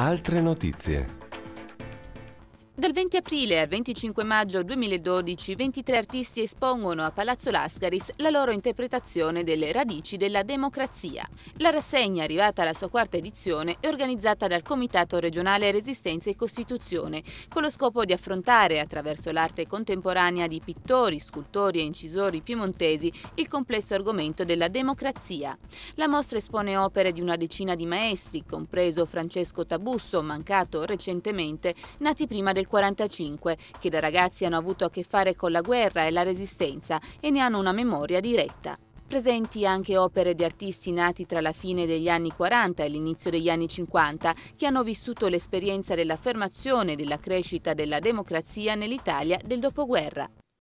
Altre notizie. Dal 20 aprile al 25 maggio 2012 23 artisti espongono a Palazzo Lascaris la loro interpretazione delle radici della democrazia. La rassegna, arrivata alla sua quarta edizione, è organizzata dal Comitato regionale Resistenza e Costituzione, con lo scopo di affrontare, attraverso l'arte contemporanea di pittori, scultori e incisori piemontesi, il complesso argomento della democrazia. La mostra espone opere di una decina di maestri, compreso Francesco Tabusso, mancato recentemente, nati prima del 1945, che da ragazzi hanno avuto a che fare con la guerra e la resistenza e ne hanno una memoria diretta. Presenti anche opere di artisti nati tra la fine degli anni 40 e l'inizio degli anni 50, che hanno vissuto l'esperienza dell'affermazione e della crescita della democrazia nell'Italia del dopoguerra.